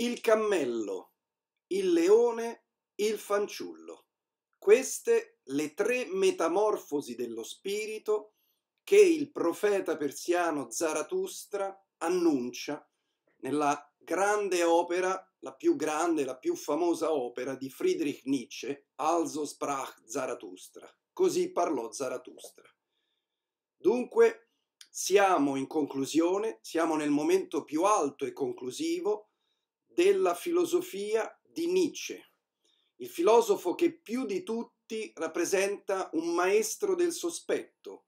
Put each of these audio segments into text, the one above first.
il cammello, il leone, il fanciullo. Queste le tre metamorfosi dello spirito che il profeta persiano Zarathustra annuncia nella grande opera, la più grande, la più famosa opera di Friedrich Nietzsche, Also sprach Zarathustra. Così parlò Zarathustra. Dunque, siamo in conclusione, siamo nel momento più alto e conclusivo della filosofia di Nietzsche, il filosofo che più di tutti rappresenta un maestro del sospetto,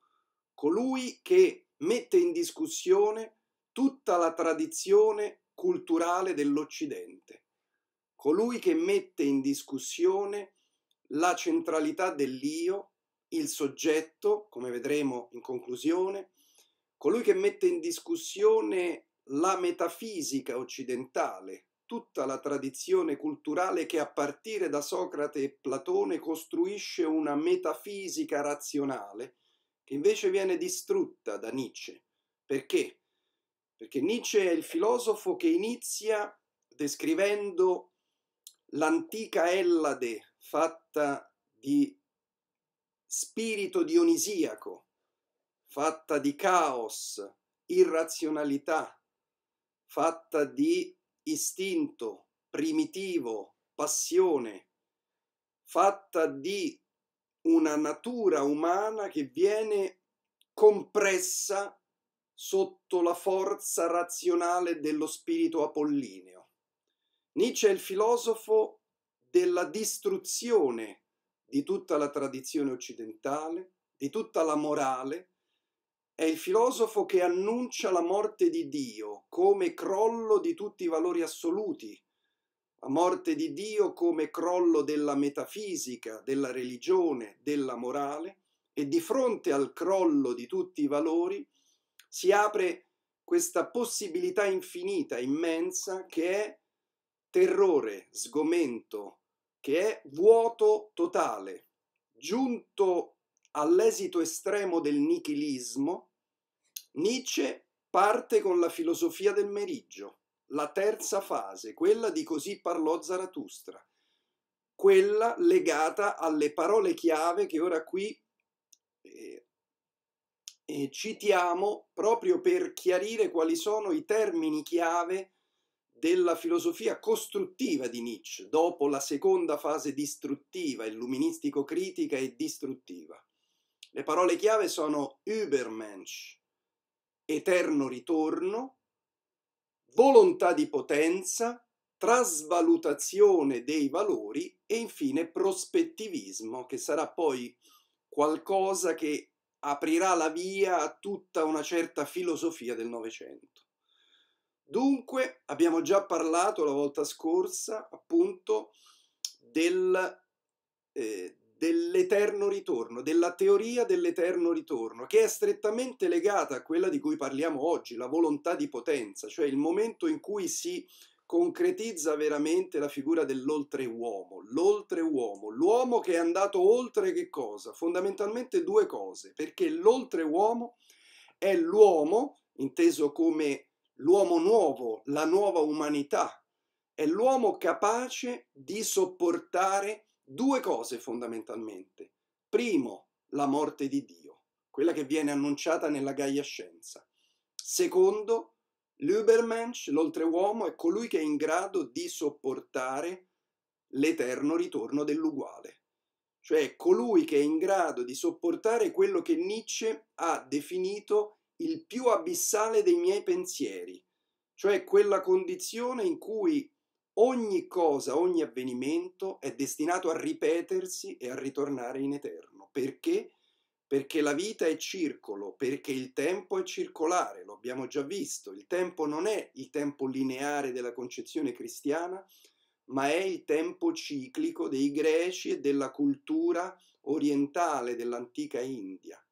colui che mette in discussione tutta la tradizione culturale dell'Occidente, colui che mette in discussione la centralità dell'io, il soggetto, come vedremo in conclusione, colui che mette in discussione la metafisica occidentale, tutta la tradizione culturale che a partire da Socrate e Platone costruisce una metafisica razionale che invece viene distrutta da Nietzsche. Perché? Perché Nietzsche è il filosofo che inizia descrivendo l'antica Ellade fatta di spirito dionisiaco, fatta di caos, irrazionalità, fatta di istinto primitivo, passione, fatta di una natura umana che viene compressa sotto la forza razionale dello spirito apollineo. Nietzsche è il filosofo della distruzione di tutta la tradizione occidentale, di tutta la morale, è il filosofo che annuncia la morte di Dio come crollo di tutti i valori assoluti, la morte di Dio come crollo della metafisica, della religione, della morale e di fronte al crollo di tutti i valori si apre questa possibilità infinita, immensa, che è terrore, sgomento, che è vuoto totale, giunto all'esito estremo del nichilismo, Nietzsche parte con la filosofia del meriggio, la terza fase, quella di così parlò Zarathustra, quella legata alle parole chiave che ora qui eh, eh, citiamo proprio per chiarire quali sono i termini chiave della filosofia costruttiva di Nietzsche, dopo la seconda fase distruttiva, illuministico-critica e distruttiva. Le parole chiave sono Übermensch, eterno ritorno, volontà di potenza, trasvalutazione dei valori e infine prospettivismo, che sarà poi qualcosa che aprirà la via a tutta una certa filosofia del Novecento. Dunque, abbiamo già parlato la volta scorsa, appunto, del, eh, dell'eterno ritorno, della teoria dell'eterno ritorno, che è strettamente legata a quella di cui parliamo oggi, la volontà di potenza, cioè il momento in cui si concretizza veramente la figura dell'oltreuomo, l'oltreuomo, l'uomo che è andato oltre che cosa? Fondamentalmente due cose, perché l'oltreuomo è l'uomo, inteso come l'uomo nuovo, la nuova umanità, è l'uomo capace di sopportare due cose fondamentalmente. Primo, la morte di Dio, quella che viene annunciata nella Gaia Scienza. Secondo, l'Ubermensch, l'oltreuomo, è colui che è in grado di sopportare l'eterno ritorno dell'uguale, cioè colui che è in grado di sopportare quello che Nietzsche ha definito il più abissale dei miei pensieri, cioè quella condizione in cui ogni cosa, ogni avvenimento è destinato a ripetersi e a ritornare in eterno. Perché? Perché la vita è circolo, perché il tempo è circolare, lo abbiamo già visto. Il tempo non è il tempo lineare della concezione cristiana, ma è il tempo ciclico dei greci e della cultura orientale dell'antica India.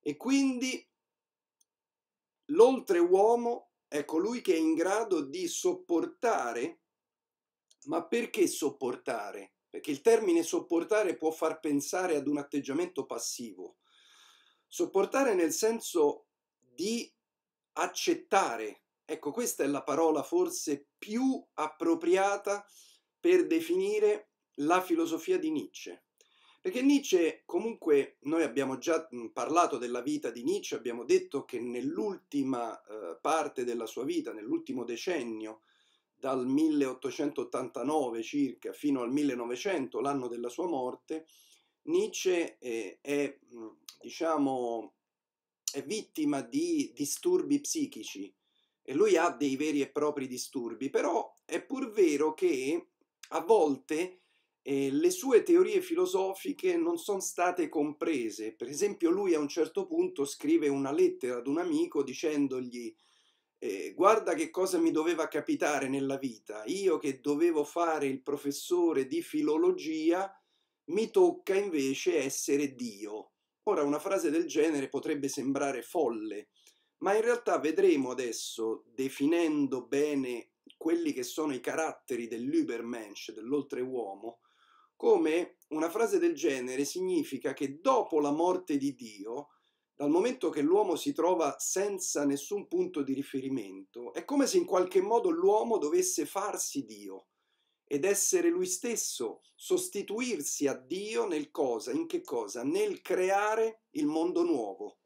E quindi l'oltreuomo è colui che è in grado di sopportare ma perché sopportare? Perché il termine sopportare può far pensare ad un atteggiamento passivo. Sopportare nel senso di accettare. Ecco, questa è la parola forse più appropriata per definire la filosofia di Nietzsche. Perché Nietzsche, comunque, noi abbiamo già parlato della vita di Nietzsche, abbiamo detto che nell'ultima eh, parte della sua vita, nell'ultimo decennio, dal 1889 circa fino al 1900, l'anno della sua morte, Nietzsche eh, è, è, mm, diciamo, è vittima di disturbi psichici e lui ha dei veri e propri disturbi, però è pur vero che a volte eh, le sue teorie filosofiche non sono state comprese. Per esempio lui a un certo punto scrive una lettera ad un amico dicendogli eh, guarda che cosa mi doveva capitare nella vita, io che dovevo fare il professore di filologia, mi tocca invece essere Dio. Ora una frase del genere potrebbe sembrare folle, ma in realtà vedremo adesso, definendo bene quelli che sono i caratteri dell'Ubermensch, dell'oltreuomo, come una frase del genere significa che dopo la morte di Dio dal momento che l'uomo si trova senza nessun punto di riferimento, è come se in qualche modo l'uomo dovesse farsi Dio ed essere lui stesso, sostituirsi a Dio nel cosa, in che cosa? Nel creare il mondo nuovo.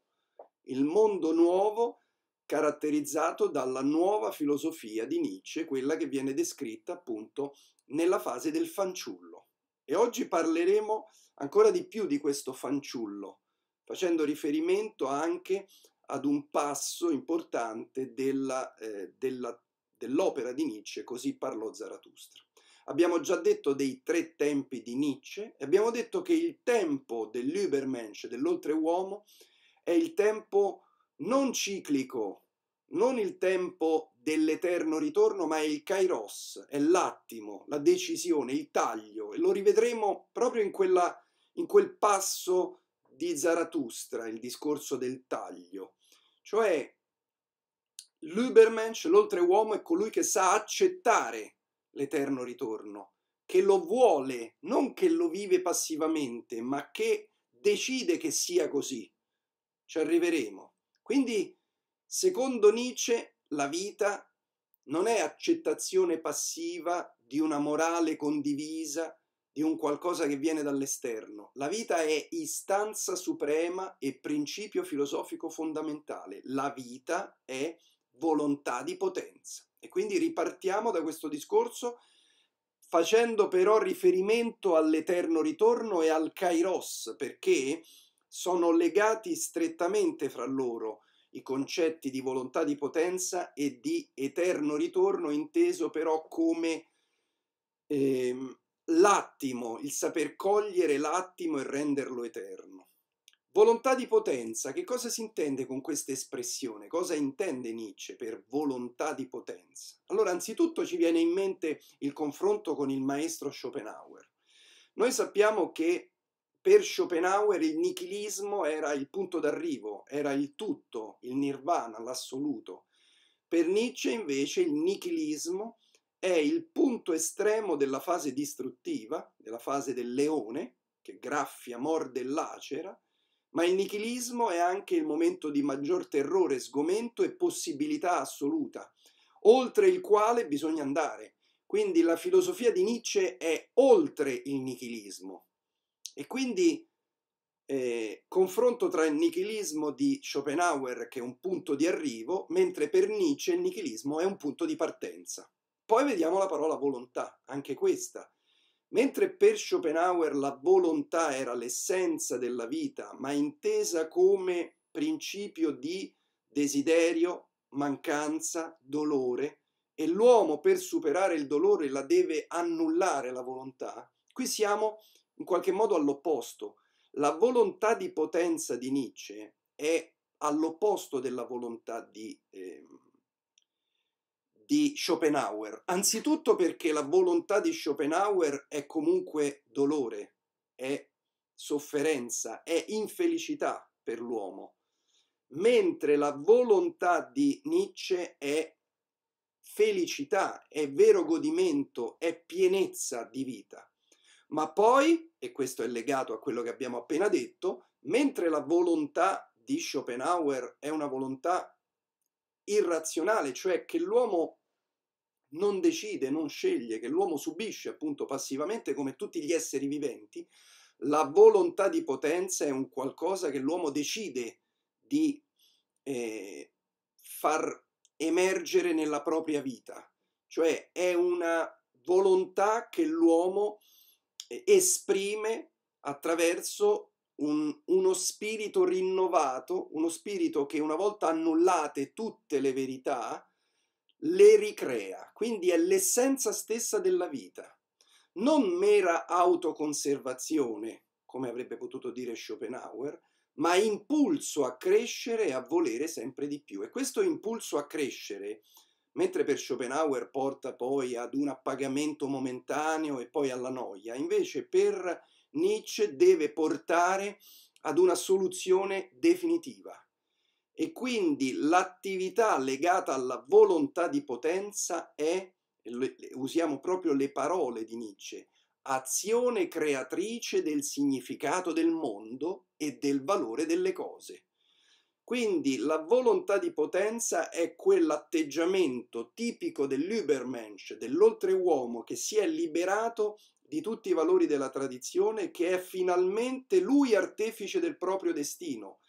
Il mondo nuovo caratterizzato dalla nuova filosofia di Nietzsche, quella che viene descritta appunto nella fase del fanciullo. E oggi parleremo ancora di più di questo fanciullo, facendo riferimento anche ad un passo importante della, eh, della, dell'opera di Nietzsche, così parlò Zarathustra. Abbiamo già detto dei tre tempi di Nietzsche e abbiamo detto che il tempo dell'Übermensch, dell'oltreuomo, è il tempo non ciclico, non il tempo dell'eterno ritorno, ma è il kairos, è l'attimo, la decisione, il taglio. E lo rivedremo proprio in, quella, in quel passo di Zarathustra, il discorso del taglio, cioè l'Ubermensch, cioè l'oltreuomo, è colui che sa accettare l'eterno ritorno, che lo vuole, non che lo vive passivamente, ma che decide che sia così. Ci arriveremo. Quindi, secondo Nietzsche, la vita non è accettazione passiva di una morale condivisa, di un qualcosa che viene dall'esterno. La vita è istanza suprema e principio filosofico fondamentale. La vita è volontà di potenza. E quindi ripartiamo da questo discorso facendo però riferimento all'eterno ritorno e al kairos, perché sono legati strettamente fra loro i concetti di volontà di potenza e di eterno ritorno, inteso però come ehm, l'attimo, il saper cogliere l'attimo e renderlo eterno. Volontà di potenza, che cosa si intende con questa espressione? Cosa intende Nietzsche per volontà di potenza? Allora, anzitutto ci viene in mente il confronto con il maestro Schopenhauer. Noi sappiamo che per Schopenhauer il nichilismo era il punto d'arrivo, era il tutto, il nirvana, l'assoluto. Per Nietzsche invece il nichilismo è il punto estremo della fase distruttiva, della fase del leone, che graffia, morde e lacera, ma il nichilismo è anche il momento di maggior terrore, sgomento e possibilità assoluta, oltre il quale bisogna andare. Quindi la filosofia di Nietzsche è oltre il nichilismo. E quindi eh, confronto tra il nichilismo di Schopenhauer, che è un punto di arrivo, mentre per Nietzsche il nichilismo è un punto di partenza. Poi vediamo la parola volontà, anche questa. Mentre per Schopenhauer la volontà era l'essenza della vita, ma intesa come principio di desiderio, mancanza, dolore, e l'uomo per superare il dolore la deve annullare la volontà, qui siamo in qualche modo all'opposto. La volontà di potenza di Nietzsche è all'opposto della volontà di eh, di Schopenhauer. Anzitutto perché la volontà di Schopenhauer è comunque dolore, è sofferenza, è infelicità per l'uomo, mentre la volontà di Nietzsche è felicità, è vero godimento, è pienezza di vita. Ma poi, e questo è legato a quello che abbiamo appena detto, mentre la volontà di Schopenhauer è una volontà irrazionale, cioè che l'uomo non decide, non sceglie, che l'uomo subisce appunto passivamente come tutti gli esseri viventi, la volontà di potenza è un qualcosa che l'uomo decide di eh, far emergere nella propria vita, cioè è una volontà che l'uomo eh, esprime attraverso un, uno spirito rinnovato, uno spirito che una volta annullate tutte le verità, le ricrea, quindi è l'essenza stessa della vita, non mera autoconservazione, come avrebbe potuto dire Schopenhauer, ma impulso a crescere e a volere sempre di più. E questo impulso a crescere, mentre per Schopenhauer porta poi ad un appagamento momentaneo e poi alla noia, invece per Nietzsche deve portare ad una soluzione definitiva e quindi l'attività legata alla volontà di potenza è, usiamo proprio le parole di Nietzsche, azione creatrice del significato del mondo e del valore delle cose. Quindi la volontà di potenza è quell'atteggiamento tipico dell'Ubermensch, dell'oltreuomo che si è liberato di tutti i valori della tradizione, che è finalmente lui artefice del proprio destino,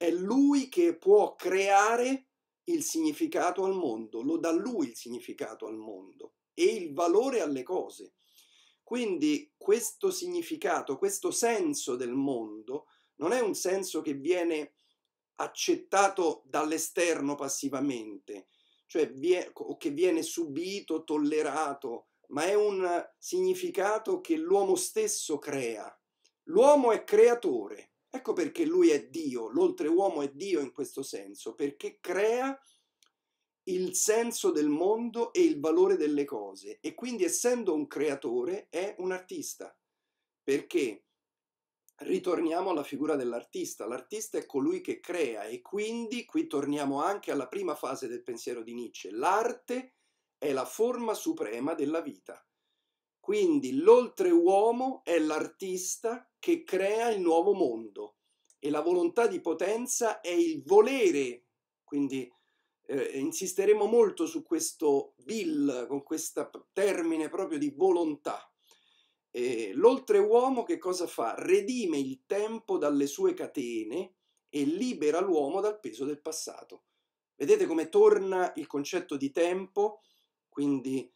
è lui che può creare il significato al mondo, lo dà lui il significato al mondo e il valore alle cose. Quindi questo significato, questo senso del mondo non è un senso che viene accettato dall'esterno passivamente, cioè o che viene subito, tollerato, ma è un significato che l'uomo stesso crea. L'uomo è creatore, Ecco perché lui è Dio, l'oltreuomo è Dio in questo senso, perché crea il senso del mondo e il valore delle cose e quindi essendo un creatore è un artista, perché ritorniamo alla figura dell'artista, l'artista è colui che crea e quindi qui torniamo anche alla prima fase del pensiero di Nietzsche, l'arte è la forma suprema della vita. Quindi l'oltreuomo è l'artista che crea il nuovo mondo e la volontà di potenza è il volere, quindi eh, insisteremo molto su questo bill, con questo termine proprio di volontà. Eh, l'oltreuomo che cosa fa? Redime il tempo dalle sue catene e libera l'uomo dal peso del passato. Vedete come torna il concetto di tempo? Quindi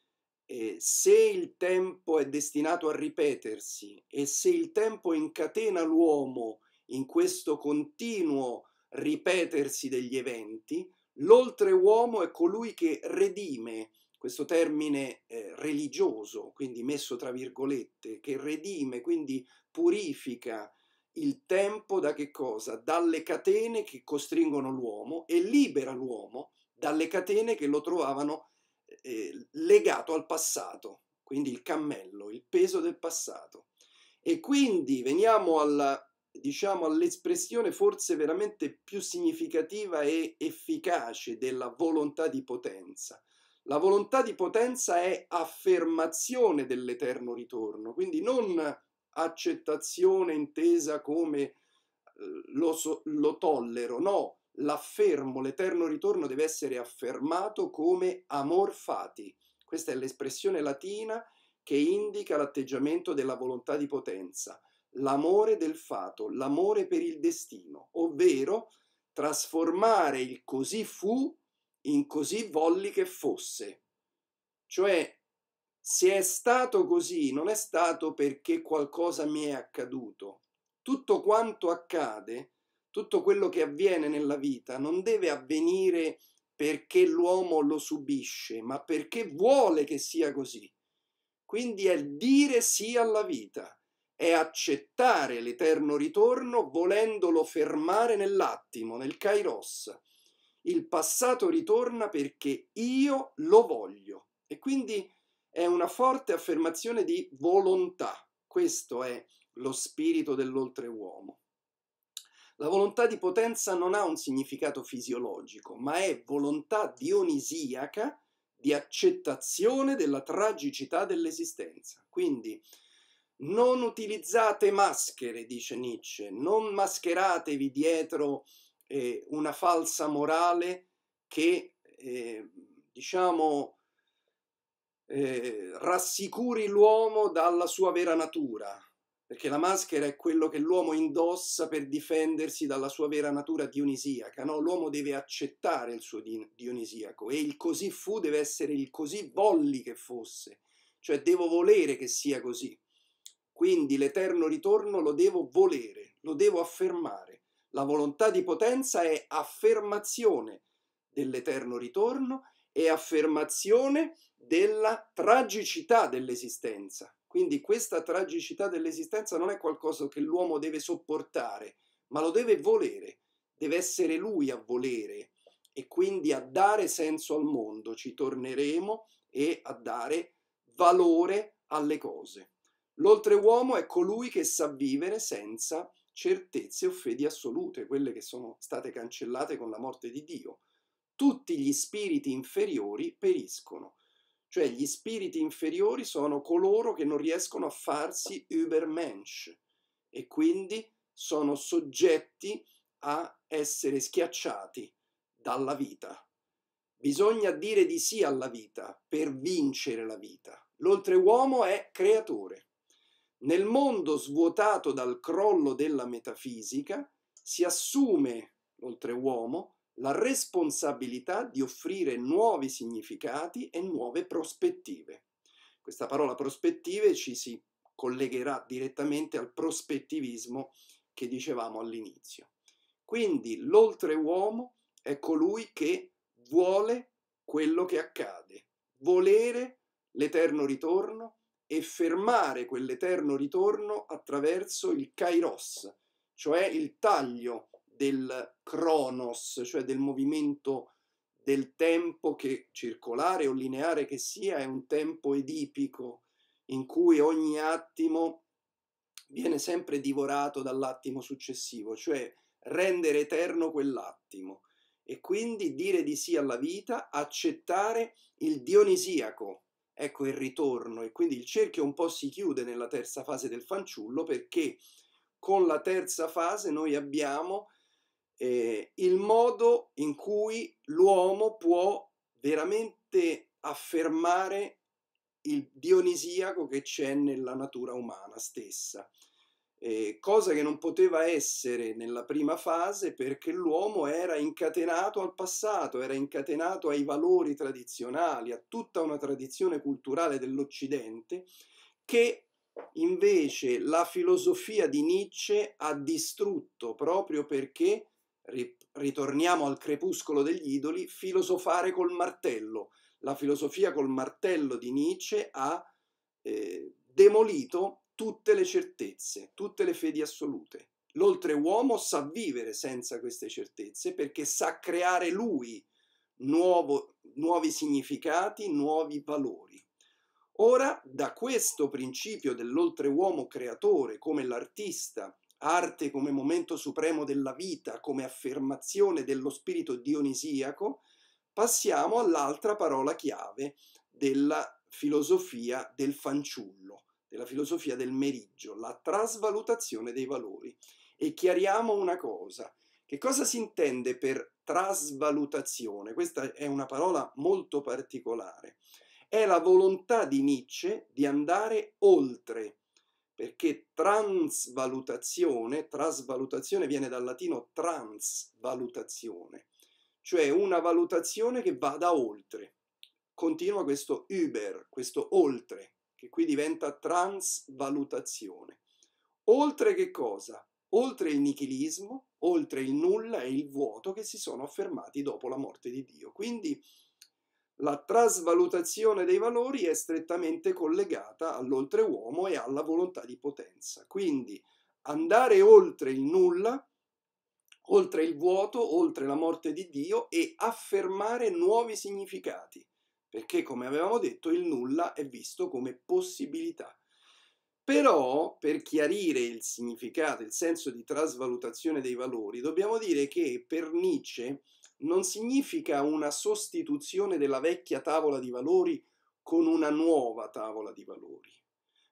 eh, se il tempo è destinato a ripetersi e se il tempo incatena l'uomo in questo continuo ripetersi degli eventi, l'oltre uomo è colui che redime, questo termine eh, religioso, quindi messo tra virgolette, che redime, quindi purifica il tempo da che cosa? Dalle catene che costringono l'uomo e libera l'uomo dalle catene che lo trovavano eh, legato al passato, quindi il cammello, il peso del passato. E quindi veniamo alla, diciamo, all'espressione forse veramente più significativa e efficace della volontà di potenza. La volontà di potenza è affermazione dell'eterno ritorno, quindi non accettazione intesa come eh, lo, so, lo tollero, no, l'affermo, l'eterno ritorno deve essere affermato come amor fati. Questa è l'espressione latina che indica l'atteggiamento della volontà di potenza, l'amore del fato, l'amore per il destino, ovvero trasformare il così fu in così volli che fosse. Cioè, se è stato così, non è stato perché qualcosa mi è accaduto. Tutto quanto accade tutto quello che avviene nella vita non deve avvenire perché l'uomo lo subisce, ma perché vuole che sia così. Quindi è dire sì alla vita, è accettare l'eterno ritorno volendolo fermare nell'attimo, nel kairos. Il passato ritorna perché io lo voglio. E quindi è una forte affermazione di volontà. Questo è lo spirito dell'oltreuomo. La volontà di potenza non ha un significato fisiologico, ma è volontà dionisiaca di accettazione della tragicità dell'esistenza. Quindi non utilizzate maschere, dice Nietzsche, non mascheratevi dietro eh, una falsa morale che, eh, diciamo, eh, rassicuri l'uomo dalla sua vera natura, perché la maschera è quello che l'uomo indossa per difendersi dalla sua vera natura dionisiaca, no? l'uomo deve accettare il suo dionisiaco e il così fu deve essere il così volli che fosse, cioè devo volere che sia così. Quindi l'eterno ritorno lo devo volere, lo devo affermare. La volontà di potenza è affermazione dell'eterno ritorno e affermazione della tragicità dell'esistenza. Quindi questa tragicità dell'esistenza non è qualcosa che l'uomo deve sopportare, ma lo deve volere, deve essere lui a volere e quindi a dare senso al mondo, ci torneremo e a dare valore alle cose. L'oltreuomo è colui che sa vivere senza certezze o fedi assolute, quelle che sono state cancellate con la morte di Dio. Tutti gli spiriti inferiori periscono. Cioè gli spiriti inferiori sono coloro che non riescono a farsi Übermensch e quindi sono soggetti a essere schiacciati dalla vita. Bisogna dire di sì alla vita per vincere la vita. L'oltreuomo è creatore. Nel mondo svuotato dal crollo della metafisica si assume l'oltreuomo la responsabilità di offrire nuovi significati e nuove prospettive. Questa parola prospettive ci si collegherà direttamente al prospettivismo che dicevamo all'inizio. Quindi l'oltreuomo è colui che vuole quello che accade, volere l'eterno ritorno e fermare quell'eterno ritorno attraverso il kairos, cioè il taglio del cronos, cioè del movimento del tempo che circolare o lineare che sia è un tempo edipico in cui ogni attimo viene sempre divorato dall'attimo successivo, cioè rendere eterno quell'attimo e quindi dire di sì alla vita, accettare il dionisiaco, ecco il ritorno e quindi il cerchio un po' si chiude nella terza fase del fanciullo perché con la terza fase noi abbiamo eh, il modo in cui l'uomo può veramente affermare il dionisiaco che c'è nella natura umana stessa, eh, cosa che non poteva essere nella prima fase perché l'uomo era incatenato al passato, era incatenato ai valori tradizionali, a tutta una tradizione culturale dell'Occidente che invece la filosofia di Nietzsche ha distrutto proprio perché ritorniamo al crepuscolo degli idoli, filosofare col martello. La filosofia col martello di Nietzsche ha eh, demolito tutte le certezze, tutte le fedi assolute. L'oltreuomo sa vivere senza queste certezze perché sa creare lui nuovo, nuovi significati, nuovi valori. Ora, da questo principio dell'oltreuomo creatore come l'artista arte come momento supremo della vita, come affermazione dello spirito dionisiaco, passiamo all'altra parola chiave della filosofia del fanciullo, della filosofia del meriggio, la trasvalutazione dei valori. E chiariamo una cosa, che cosa si intende per trasvalutazione? Questa è una parola molto particolare. È la volontà di Nietzsche di andare oltre perché transvalutazione, trasvalutazione viene dal latino transvalutazione, cioè una valutazione che vada oltre. Continua questo über, questo oltre, che qui diventa transvalutazione. Oltre che cosa? Oltre il nichilismo, oltre il nulla e il vuoto che si sono affermati dopo la morte di Dio. Quindi la trasvalutazione dei valori è strettamente collegata all'oltreuomo e alla volontà di potenza. Quindi andare oltre il nulla, oltre il vuoto, oltre la morte di Dio e affermare nuovi significati, perché come avevamo detto il nulla è visto come possibilità. Però, per chiarire il significato, il senso di trasvalutazione dei valori, dobbiamo dire che per Nietzsche non significa una sostituzione della vecchia tavola di valori con una nuova tavola di valori,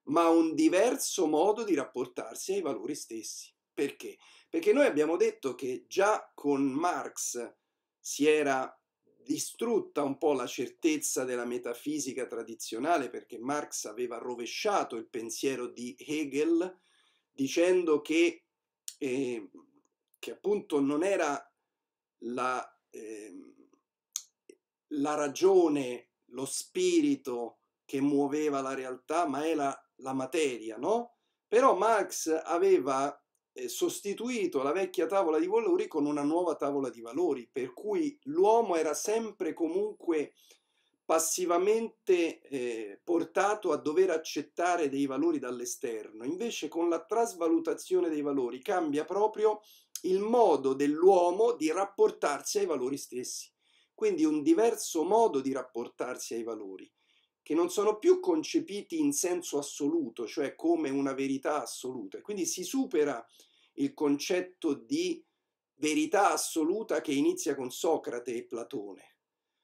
ma un diverso modo di rapportarsi ai valori stessi. Perché? Perché noi abbiamo detto che già con Marx si era distrutta un po' la certezza della metafisica tradizionale perché Marx aveva rovesciato il pensiero di Hegel dicendo che, eh, che appunto non era la Ehm, la ragione, lo spirito che muoveva la realtà, ma è la, la materia, no? Però Marx aveva eh, sostituito la vecchia tavola di valori con una nuova tavola di valori, per cui l'uomo era sempre comunque passivamente eh, portato a dover accettare dei valori dall'esterno, invece con la trasvalutazione dei valori cambia proprio il modo dell'uomo di rapportarsi ai valori stessi. Quindi un diverso modo di rapportarsi ai valori, che non sono più concepiti in senso assoluto, cioè come una verità assoluta. E quindi si supera il concetto di verità assoluta che inizia con Socrate e Platone,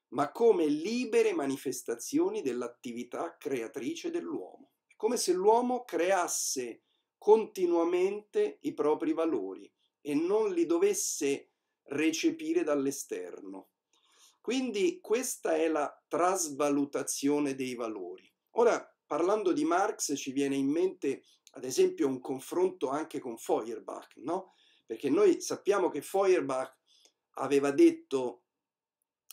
ma come libere manifestazioni dell'attività creatrice dell'uomo. È come se l'uomo creasse continuamente i propri valori e non li dovesse recepire dall'esterno. Quindi questa è la trasvalutazione dei valori. Ora, parlando di Marx, ci viene in mente, ad esempio, un confronto anche con Feuerbach, no? Perché noi sappiamo che Feuerbach aveva detto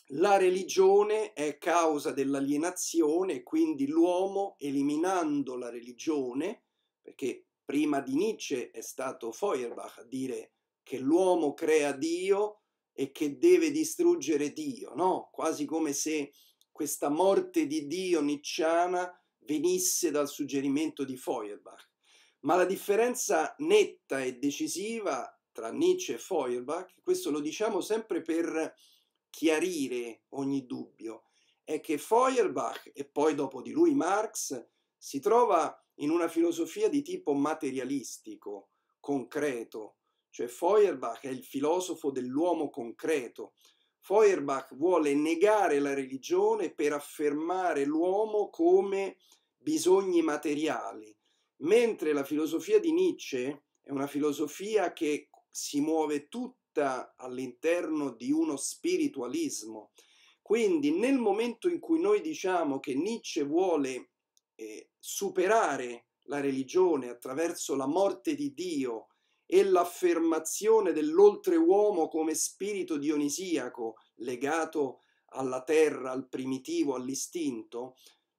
la religione è causa dell'alienazione, quindi l'uomo eliminando la religione, perché prima di Nietzsche è stato Feuerbach a dire che l'uomo crea Dio e che deve distruggere Dio, no? Quasi come se questa morte di Dio nicciana venisse dal suggerimento di Feuerbach. Ma la differenza netta e decisiva tra Nietzsche e Feuerbach, questo lo diciamo sempre per chiarire ogni dubbio, è che Feuerbach e poi dopo di lui Marx si trova in una filosofia di tipo materialistico, concreto, cioè Feuerbach è il filosofo dell'uomo concreto. Feuerbach vuole negare la religione per affermare l'uomo come bisogni materiali, mentre la filosofia di Nietzsche è una filosofia che si muove tutta all'interno di uno spiritualismo. Quindi nel momento in cui noi diciamo che Nietzsche vuole eh, superare la religione attraverso la morte di Dio e l'affermazione dell'oltreuomo come spirito dionisiaco legato alla terra, al primitivo, all'istinto,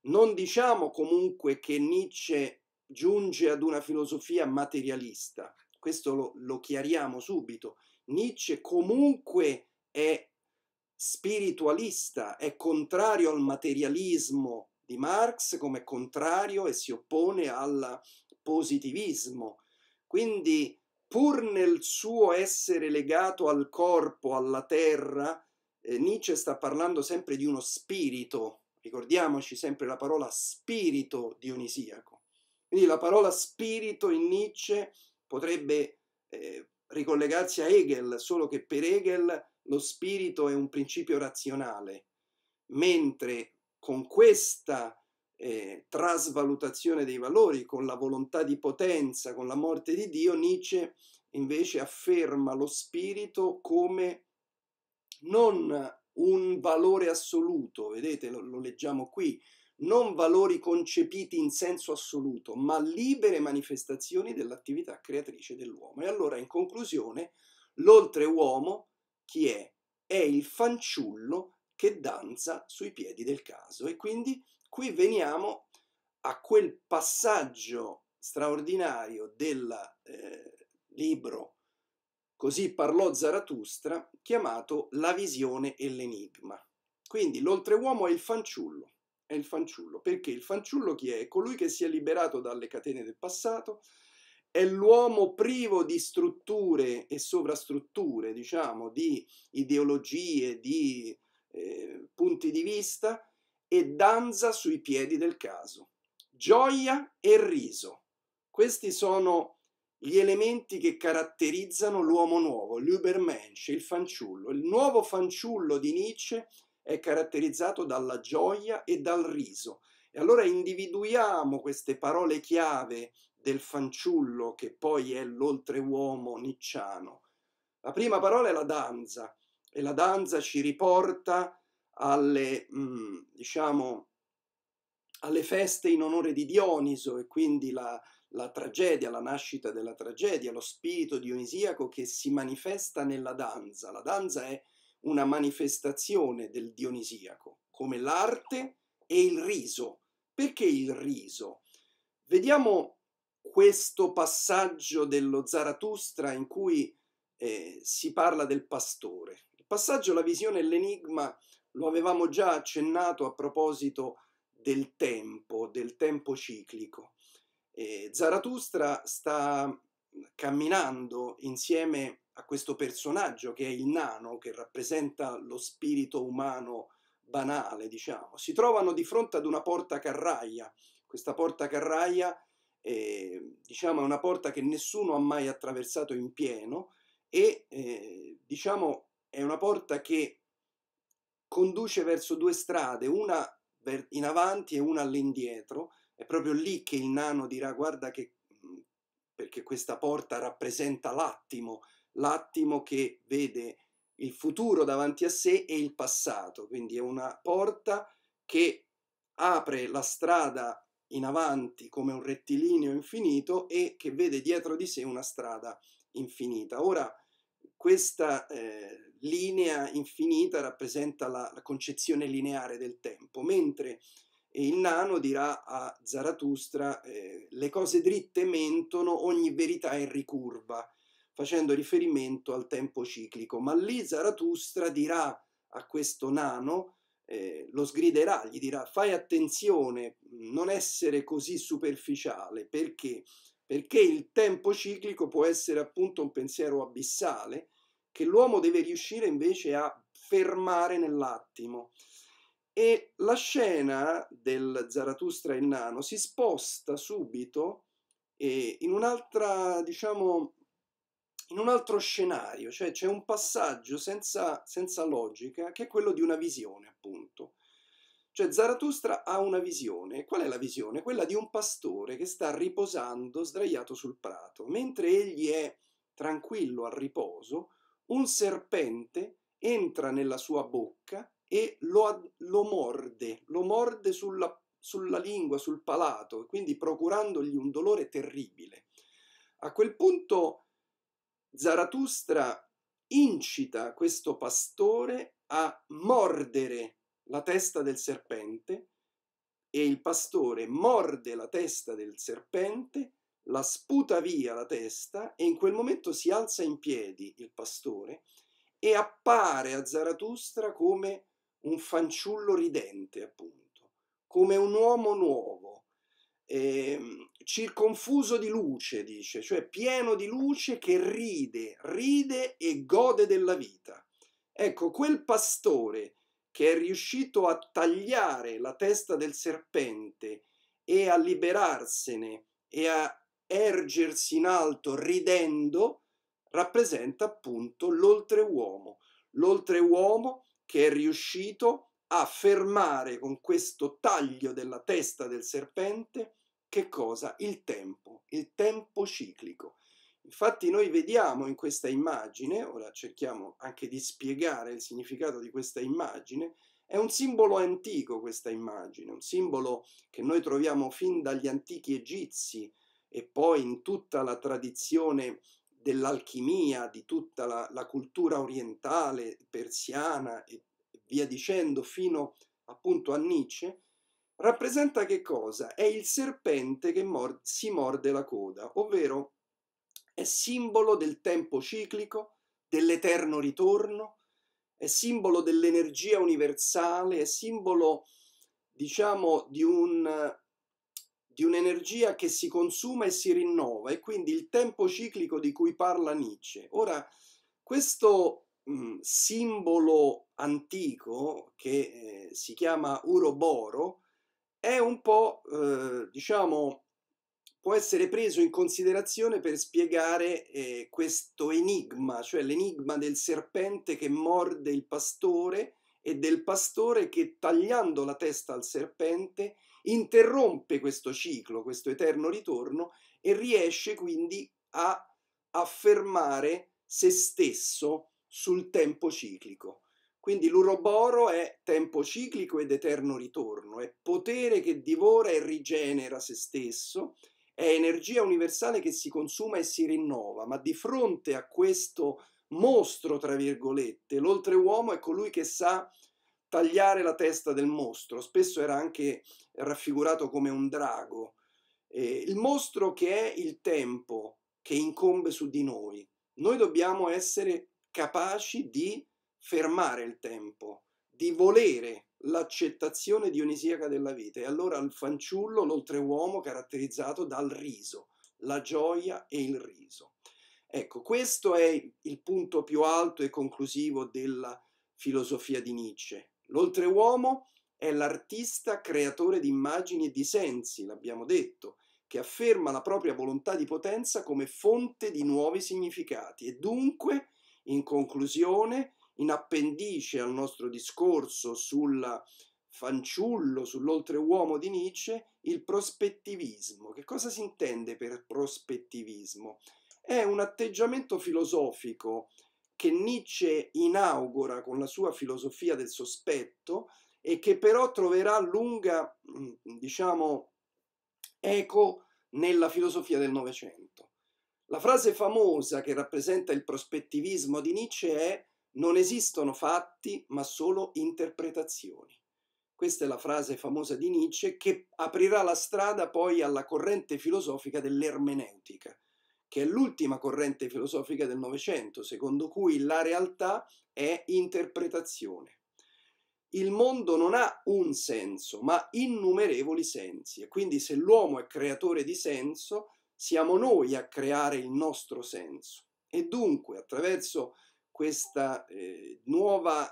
non diciamo comunque che Nietzsche giunge ad una filosofia materialista, questo lo, lo chiariamo subito. Nietzsche comunque è spiritualista, è contrario al materialismo di Marx come contrario e si oppone al positivismo. Quindi pur nel suo essere legato al corpo, alla terra, eh, Nietzsche sta parlando sempre di uno spirito, ricordiamoci sempre la parola spirito dionisiaco. Quindi la parola spirito in Nietzsche potrebbe eh, ricollegarsi a Hegel, solo che per Hegel lo spirito è un principio razionale, mentre con questa eh, trasvalutazione dei valori, con la volontà di potenza, con la morte di Dio, Nietzsche invece afferma lo spirito come non un valore assoluto, vedete, lo, lo leggiamo qui, non valori concepiti in senso assoluto, ma libere manifestazioni dell'attività creatrice dell'uomo. E allora, in conclusione, l'oltreuomo chi è? È il fanciullo che danza sui piedi del caso e quindi qui veniamo a quel passaggio straordinario del eh, libro Così parlò Zarathustra, chiamato La visione e l'enigma. Quindi l'oltreuomo è il fanciullo, è il fanciullo, perché il fanciullo chi è? È colui che si è liberato dalle catene del passato, è l'uomo privo di strutture e sovrastrutture, diciamo, di ideologie, di eh, punti di vista, e danza sui piedi del caso, gioia e riso. Questi sono gli elementi che caratterizzano l'uomo nuovo, l'Ubermensch, il fanciullo. Il nuovo fanciullo di Nietzsche è caratterizzato dalla gioia e dal riso. E allora individuiamo queste parole chiave del fanciullo che poi è l'oltreuomo nicciano. La prima parola è la danza e la danza ci riporta a alle, mh, mhmm, diciamo, alle feste in onore di Dioniso e quindi la, la tragedia, la nascita della tragedia, lo spirito dionisiaco che si manifesta nella danza. La danza è una manifestazione del dionisiaco, come l'arte e il riso. Perché il riso? Vediamo questo passaggio dello Zarathustra in cui eh, si parla del pastore. Il passaggio La visione e l'enigma lo avevamo già accennato a proposito del tempo, del tempo ciclico. E Zarathustra sta camminando insieme a questo personaggio che è il nano, che rappresenta lo spirito umano banale, diciamo. Si trovano di fronte ad una porta carraia. Questa porta carraia eh, diciamo, è una porta che nessuno ha mai attraversato in pieno e eh, diciamo, è una porta che conduce verso due strade, una in avanti e una all'indietro. È proprio lì che il nano dirà guarda che mhmm, perché questa porta rappresenta l'attimo, l'attimo che vede il futuro davanti a sé e il passato, quindi è una porta che apre la strada in avanti come un rettilineo infinito e che vede dietro di sé una strada infinita. Ora questa eh, linea infinita rappresenta la, la, concezione lineare del tempo, mentre eh, il nano dirà a Zarathustra eh, le cose dritte mentono, ogni verità è ricurva, facendo riferimento al tempo ciclico. Ma lì Zarathustra dirà a questo nano, eh, lo sgriderà, gli dirà fai attenzione, non essere così superficiale, perché? Perché il tempo ciclico può essere appunto un pensiero abissale, che l'uomo deve riuscire invece a fermare nell'attimo. E la scena del Zarathustra e il nano si sposta subito eh, in un'altra, diciamo, in un altro scenario, cioè c'è un passaggio senza, senza logica che è quello di una visione, appunto. Cioè Zarathustra ha una visione. Qual è la visione? Quella di un pastore che sta riposando sdraiato sul prato, mentre egli è tranquillo al riposo, un serpente entra nella sua bocca e lo, lo morde, lo morde sulla, sulla lingua, sul palato, quindi procurandogli un dolore terribile. A quel punto Zarathustra incita questo pastore a mordere la testa del serpente e il pastore morde la testa del serpente la sputa via la testa e in quel momento si alza in piedi il pastore e appare a Zaratustra come un fanciullo ridente, appunto, come un uomo nuovo, eh, circonfuso di luce, dice, cioè pieno di luce che ride, ride e gode della vita. Ecco, quel pastore che è riuscito a tagliare la testa del serpente e a liberarsene e a ergersi in alto ridendo rappresenta appunto l'oltreuomo, l'oltreuomo che è riuscito a fermare con questo taglio della testa del serpente che cosa? Il tempo, il tempo ciclico. Infatti noi vediamo in questa immagine, ora cerchiamo anche di spiegare il significato di questa immagine, è un simbolo antico questa immagine, un simbolo che noi troviamo fin dagli antichi egizi, e poi in tutta la tradizione dell'alchimia, di tutta la, la cultura orientale, persiana e via dicendo, fino appunto a Nietzsche, rappresenta che cosa? È il serpente che mord- si morde la coda, ovvero è simbolo del tempo ciclico, dell'eterno ritorno, è simbolo dell'energia universale, è simbolo, diciamo, di un di un'energia che si consuma e si rinnova, e quindi il tempo ciclico di cui parla Nietzsche. Ora, questo mh, mm, simbolo antico che eh, si chiama Uroboro è un po', eh, diciamo, può essere preso in considerazione per spiegare eh, questo enigma, cioè l'enigma del serpente che morde il pastore e del pastore che tagliando la testa al serpente interrompe questo ciclo, questo eterno ritorno e riesce quindi a affermare se stesso sul tempo ciclico. Quindi l'uroboro è tempo ciclico ed eterno ritorno, è potere che divora e rigenera se stesso, è energia universale che si consuma e si rinnova, ma di fronte a questo mostro, tra virgolette, l'oltreuomo è colui che sa tagliare la testa del mostro, spesso era anche raffigurato come un drago. Eh, il mostro che è il tempo che incombe su di noi. Noi dobbiamo essere capaci di fermare il tempo, di volere l'accettazione dionisiaca della vita. E allora il fanciullo, l'oltreuomo, caratterizzato dal riso, la gioia e il riso. Ecco, questo è il punto più alto e conclusivo della filosofia di Nietzsche. L'oltreuomo è l'artista creatore di immagini e di sensi, l'abbiamo detto, che afferma la propria volontà di potenza come fonte di nuovi significati e dunque, in conclusione, in appendice al nostro discorso sul fanciullo, sull'oltreuomo di Nietzsche, il prospettivismo. Che cosa si intende per prospettivismo? È un atteggiamento filosofico che Nietzsche inaugura con la sua filosofia del sospetto e che però troverà lunga, mm, diciamo, eco nella filosofia del Novecento. La frase famosa che rappresenta il prospettivismo di Nietzsche è non esistono fatti ma solo interpretazioni. Questa è la frase famosa di Nietzsche che aprirà la strada poi alla corrente filosofica dell'ermeneutica, che è l'ultima corrente filosofica del Novecento, secondo cui la realtà è interpretazione. Il mondo non ha un senso, ma innumerevoli sensi e quindi se l'uomo è creatore di senso, siamo noi a creare il nostro senso. E dunque, attraverso questa eh, nuova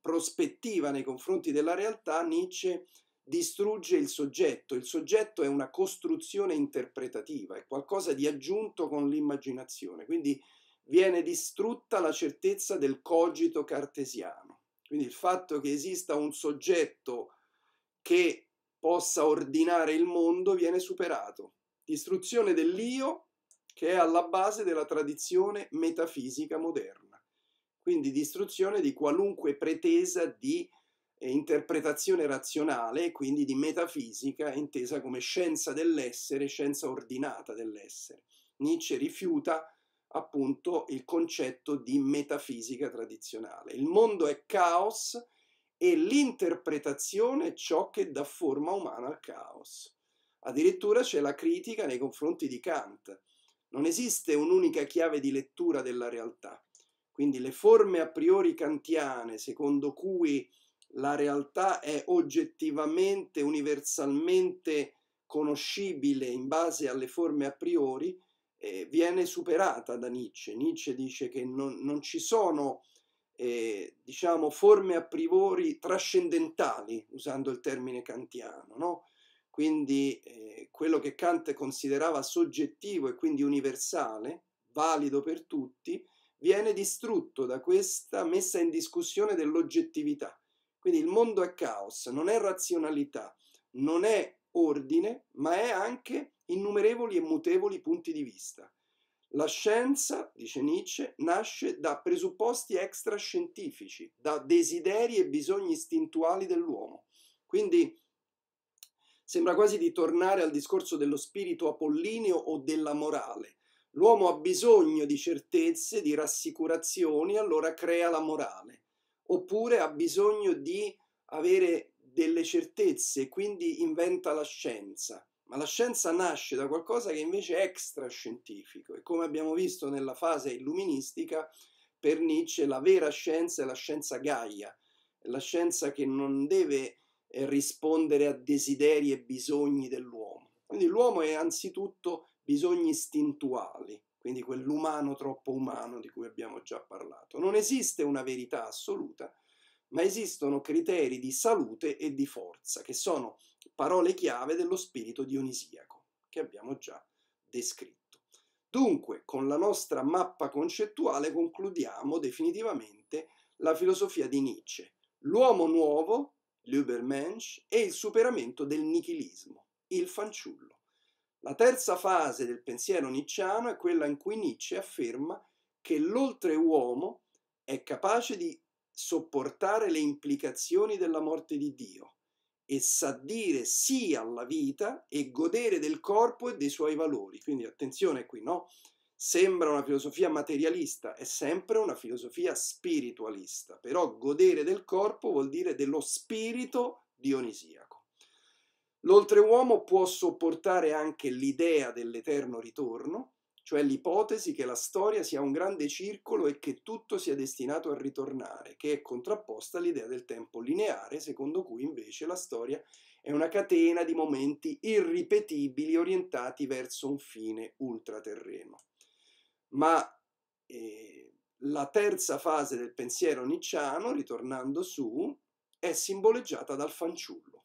prospettiva nei confronti della realtà, Nietzsche distrugge il soggetto. Il soggetto è una costruzione interpretativa, è qualcosa di aggiunto con l'immaginazione, quindi viene distrutta la certezza del cogito cartesiano. Quindi il fatto che esista un soggetto che possa ordinare il mondo viene superato. Distruzione dell'io che è alla base della tradizione metafisica moderna. Quindi distruzione di qualunque pretesa di interpretazione razionale, quindi di metafisica intesa come scienza dell'essere, scienza ordinata dell'essere. Nietzsche rifiuta appunto il concetto di metafisica tradizionale. Il mondo è caos e l'interpretazione è ciò che dà forma umana al caos. Addirittura c'è la critica nei confronti di Kant. Non esiste un'unica chiave di lettura della realtà. Quindi le forme a priori kantiane, secondo cui la realtà è oggettivamente, universalmente conoscibile in base alle forme a priori, eh, viene superata da Nietzsche. Nietzsche dice che non, non ci sono eh, diciamo, forme a priori trascendentali, usando il termine kantiano. No? Quindi eh, quello che Kant considerava soggettivo e quindi universale, valido per tutti, viene distrutto da questa messa in discussione dell'oggettività. Quindi il mondo è caos, non è razionalità, non è ordine, ma è anche innumerevoli e mutevoli punti di vista. La scienza, dice Nietzsche, nasce da presupposti extrascientifici, da desideri e bisogni istintuali dell'uomo. Quindi sembra quasi di tornare al discorso dello spirito apollineo o della morale. L'uomo ha bisogno di certezze, di rassicurazioni, allora crea la morale oppure ha bisogno di avere delle certezze, quindi inventa la scienza. Ma la scienza nasce da qualcosa che invece è extrascientifico e come abbiamo visto nella fase illuministica, per Nietzsche la vera scienza è la scienza Gaia, la scienza che non deve eh, rispondere a desideri e bisogni dell'uomo. Quindi l'uomo è anzitutto bisogni istintuali, quindi quell'umano troppo umano di cui abbiamo già parlato. Non esiste una verità assoluta, ma esistono criteri di salute e di forza, che sono parole chiave dello spirito dionisiaco, che abbiamo già descritto. Dunque, con la nostra mappa concettuale concludiamo definitivamente la filosofia di Nietzsche, l'uomo nuovo, l'Ubermensch, e il superamento del nichilismo, il fanciullo. La terza fase del pensiero nicciano è quella in cui Nietzsche afferma che l'oltreuomo è capace di sopportare le implicazioni della morte di Dio e sa dire sì alla vita e godere del corpo e dei suoi valori. Quindi attenzione qui, no? Sembra una filosofia materialista, è sempre una filosofia spiritualista, però godere del corpo vuol dire dello spirito dionisiaco. L'oltreuomo può sopportare anche l'idea dell'eterno ritorno, cioè l'ipotesi che la storia sia un grande circolo e che tutto sia destinato a ritornare, che è contrapposta all'idea del tempo lineare, secondo cui invece la storia è una catena di momenti irripetibili orientati verso un fine ultraterreno. Ma eh, la terza fase del pensiero nicciano, ritornando su, è simboleggiata dal fanciullo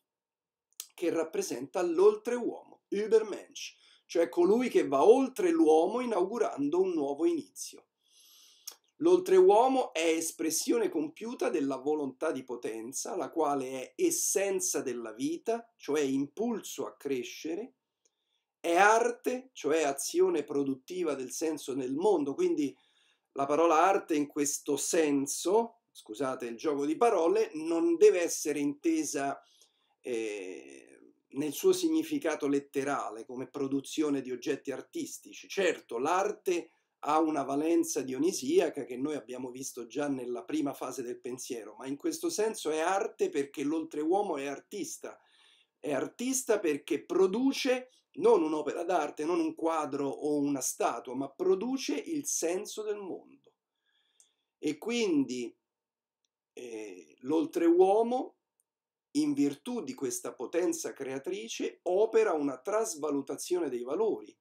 che rappresenta l'oltreuomo, Übermensch, cioè colui che va oltre l'uomo inaugurando un nuovo inizio. L'oltreuomo è espressione compiuta della volontà di potenza, la quale è essenza della vita, cioè impulso a crescere, è arte, cioè azione produttiva del senso nel mondo, quindi la parola arte in questo senso, scusate il gioco di parole, non deve essere intesa eh, nel suo significato letterale, come produzione di oggetti artistici. Certo, l'arte ha una valenza dionisiaca che noi abbiamo visto già nella prima fase del pensiero, ma in questo senso è arte perché l'oltreuomo è artista. È artista perché produce non un'opera d'arte, non un quadro o una statua, ma produce il senso del mondo. E quindi eh, l'oltreuomo in virtù di questa potenza creatrice, opera una trasvalutazione dei valori,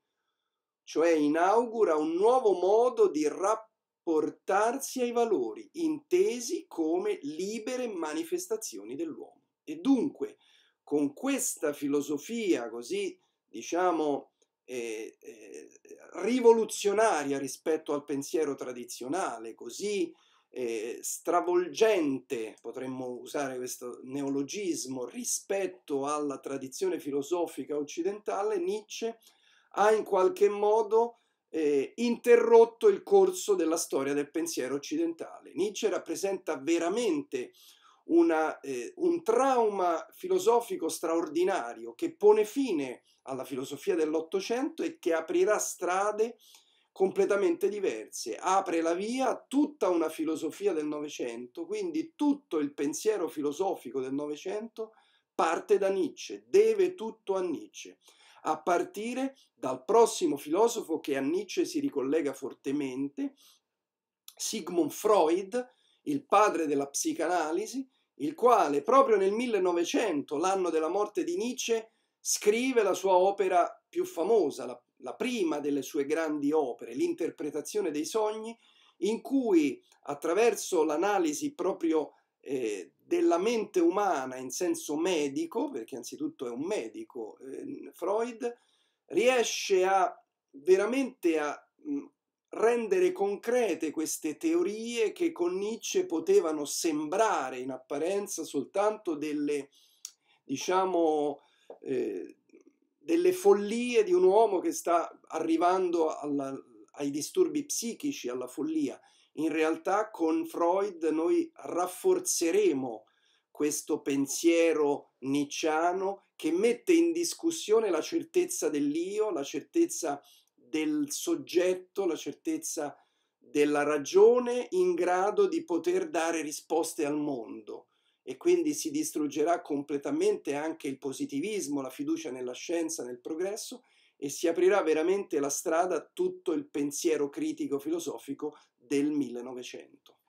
cioè inaugura un nuovo modo di rapportarsi ai valori, intesi come libere manifestazioni dell'uomo. E dunque, con questa filosofia così, diciamo, eh, eh, rivoluzionaria rispetto al pensiero tradizionale, così eh, stravolgente, potremmo usare questo neologismo, rispetto alla tradizione filosofica occidentale, Nietzsche ha in qualche modo eh, interrotto il corso della storia del pensiero occidentale. Nietzsche rappresenta veramente una, eh, un trauma filosofico straordinario che pone fine alla filosofia dell'Ottocento e che aprirà strade completamente diverse, apre la via a tutta una filosofia del Novecento, quindi tutto il pensiero filosofico del Novecento parte da Nietzsche, deve tutto a Nietzsche, a partire dal prossimo filosofo che a Nietzsche si ricollega fortemente, Sigmund Freud, il padre della psicanalisi, il quale proprio nel 1900, l'anno della morte di Nietzsche, scrive la sua opera più famosa, la, la prima delle sue grandi opere, l'interpretazione dei sogni, in cui attraverso l'analisi proprio eh, della mente umana in senso medico, perché anzitutto è un medico eh, Freud, riesce a veramente a mh, rendere concrete queste teorie che con Nietzsche potevano sembrare in apparenza soltanto delle, diciamo, eh, delle follie di un uomo che sta arrivando alla, ai disturbi psichici, alla follia. In realtà con Freud noi rafforzeremo questo pensiero nicciano che mette in discussione la certezza dell'io, la certezza del soggetto, la certezza della ragione in grado di poter dare risposte al mondo e quindi si distruggerà completamente anche il positivismo, la fiducia nella scienza, nel progresso e si aprirà veramente la strada a tutto il pensiero critico filosofico del 1900.